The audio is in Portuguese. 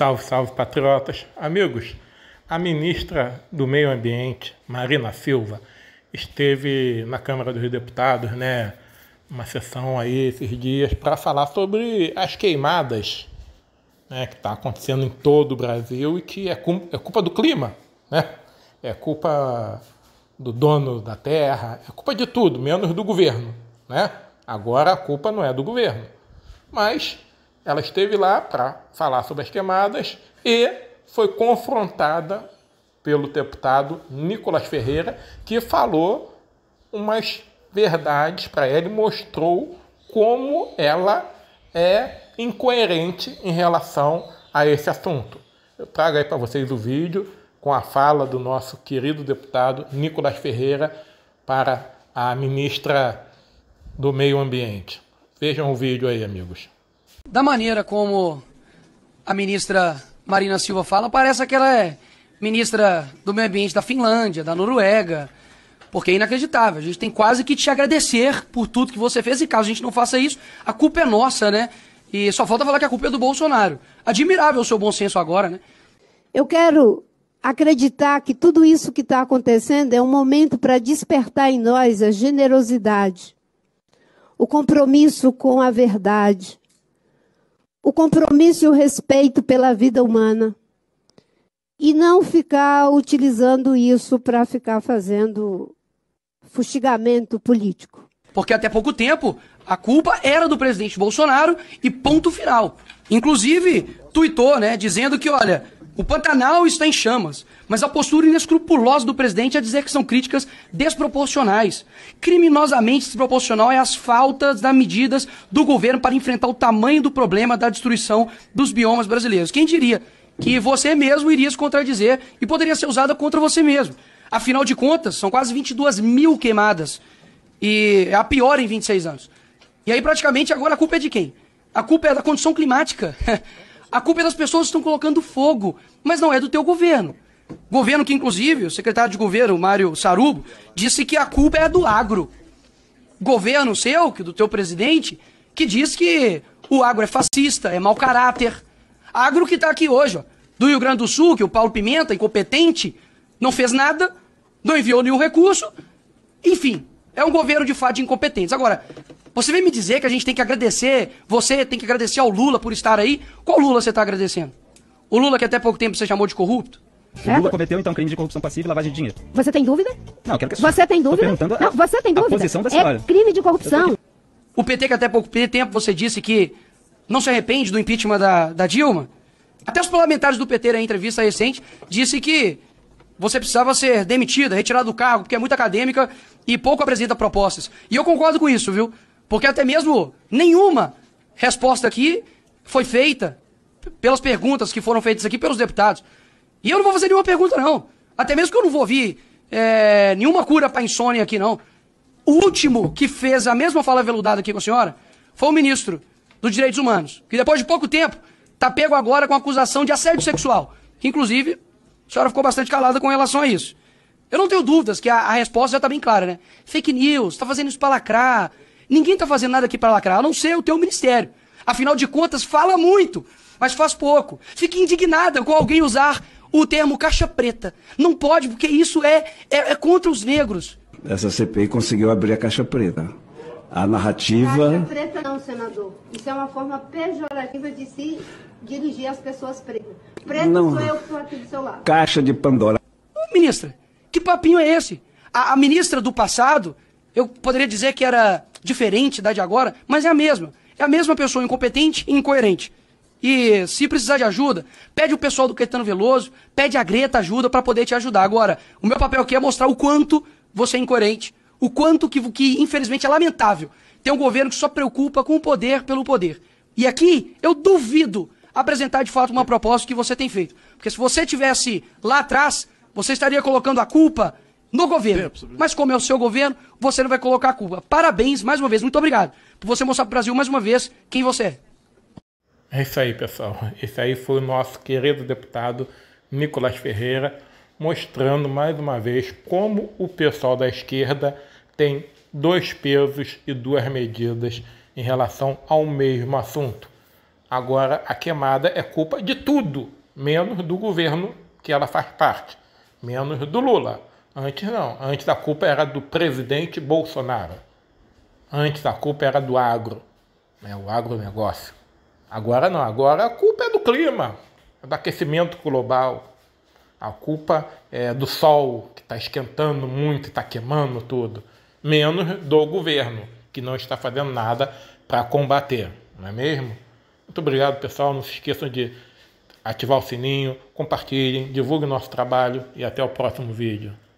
Salve, salve patriotas. Amigos, a ministra do Meio Ambiente, Marina Silva, esteve na Câmara dos Deputados, né, uma sessão aí esses dias para falar sobre as queimadas, né, que está acontecendo em todo o Brasil e que é, é culpa do clima, né? É culpa do dono da terra, é culpa de tudo, menos do governo, né? Agora a culpa não é do governo, mas ela esteve lá para falar sobre as queimadas e foi confrontada pelo deputado Nicolas Ferreira, que falou umas verdades para ela e mostrou como ela é incoerente em relação a esse assunto. Eu trago aí para vocês o vídeo com a fala do nosso querido deputado Nicolas Ferreira para a ministra do Meio Ambiente. Vejam o vídeo aí, amigos da maneira como a ministra Marina Silva fala, parece que ela é ministra do Meio Ambiente da Finlândia, da Noruega, porque é inacreditável. A gente tem quase que te agradecer por tudo que você fez, e caso a gente não faça isso, a culpa é nossa, né? E só falta falar que a culpa é do Bolsonaro. Admirável o seu bom senso agora, né? Eu quero acreditar que tudo isso que está acontecendo é um momento para despertar em nós a generosidade, o compromisso com a verdade, o compromisso e o respeito pela vida humana. E não ficar utilizando isso para ficar fazendo fustigamento político. Porque até pouco tempo a culpa era do presidente Bolsonaro e ponto final. Inclusive, tuitou, né, dizendo que, olha, o Pantanal está em chamas, mas a postura inescrupulosa do presidente é dizer que são críticas desproporcionais. Criminosamente desproporcional é as faltas das medidas do governo para enfrentar o tamanho do problema da destruição dos biomas brasileiros. Quem diria que você mesmo iria se contradizer e poderia ser usada contra você mesmo? Afinal de contas, são quase 22 mil queimadas e é a pior em 26 anos. E aí, praticamente, agora a culpa é de quem? A culpa é da condição climática. A culpa é das pessoas que estão colocando fogo, mas não é do teu governo. Governo que, inclusive, o secretário de governo, Mário Sarubo, disse que a culpa é do agro. Governo seu, que do teu presidente, que diz que o agro é fascista, é mau caráter. Agro que está aqui hoje, ó, do Rio Grande do Sul, que o Paulo Pimenta, incompetente, não fez nada, não enviou nenhum recurso. Enfim, é um governo de fato de incompetentes. Agora, você vem me dizer que a gente tem que agradecer, você tem que agradecer ao Lula por estar aí? Qual Lula você está agradecendo? O Lula que até pouco tempo você chamou de corrupto? O é? Lula cometeu então crime de corrupção passiva e lavagem de dinheiro. Você tem dúvida? Não, quero que Você tem dúvida? Perguntando Não, você tem dúvida? A posição da é senhora. É crime de corrupção. O PT que até pouco tempo você disse que não se arrepende do impeachment da, da Dilma. Até os parlamentares do PT na entrevista recente disse que você precisava ser demitida, retirada do cargo, porque é muito acadêmica e pouco apresenta propostas. E eu concordo com isso, viu? Porque até mesmo nenhuma resposta aqui foi feita pelas perguntas que foram feitas aqui pelos deputados. E eu não vou fazer nenhuma pergunta, não. Até mesmo que eu não vou ouvir é, nenhuma cura para insônia aqui, não. O último que fez a mesma fala veludada aqui com a senhora foi o ministro dos Direitos Humanos, que depois de pouco tempo está pego agora com acusação de assédio sexual. Que, inclusive, a senhora ficou bastante calada com relação a isso. Eu não tenho dúvidas que a, a resposta já está bem clara, né? Fake news, está fazendo isso para lacrar, Ninguém está fazendo nada aqui para lacrar, a não ser o teu ministério. Afinal de contas, fala muito, mas faz pouco. Fique indignada com alguém usar o termo caixa preta. Não pode, porque isso é, é, é contra os negros. Essa CPI conseguiu abrir a caixa preta. A narrativa. Caixa preta não, senador. Isso é uma forma pejorativa de se dirigir às pessoas pretas. Preto não. sou eu que estou aqui do seu lado. Caixa de Pandora. Ô, ministra, que papinho é esse? A, a ministra do passado, eu poderia dizer que era diferente da de agora, mas é a mesma. É a mesma pessoa, incompetente e incoerente. E se precisar de ajuda, pede o pessoal do Caetano Veloso, pede a Greta ajuda para poder te ajudar. Agora, o meu papel aqui é mostrar o quanto você é incoerente, o quanto que, que infelizmente é lamentável ter um governo que só preocupa com o poder pelo poder. E aqui eu duvido apresentar de fato uma proposta que você tem feito. Porque se você tivesse lá atrás, você estaria colocando a culpa no governo. Mas como é o seu governo, você não vai colocar a culpa. Parabéns mais uma vez, muito obrigado por você mostrar para o Brasil mais uma vez quem você é. É isso aí, pessoal. Esse aí foi o nosso querido deputado Nicolas Ferreira mostrando mais uma vez como o pessoal da esquerda tem dois pesos e duas medidas em relação ao mesmo assunto. Agora, a queimada é culpa de tudo, menos do governo que ela faz parte, menos do Lula. Antes não. Antes a culpa era do presidente Bolsonaro. Antes a culpa era do agro, né, o agronegócio. Agora não, agora a culpa é do clima, é do aquecimento global. A culpa é do sol, que está esquentando muito, está queimando tudo. Menos do governo, que não está fazendo nada para combater, não é mesmo? Muito obrigado, pessoal. Não se esqueçam de ativar o sininho, compartilhem, divulguem nosso trabalho e até o próximo vídeo.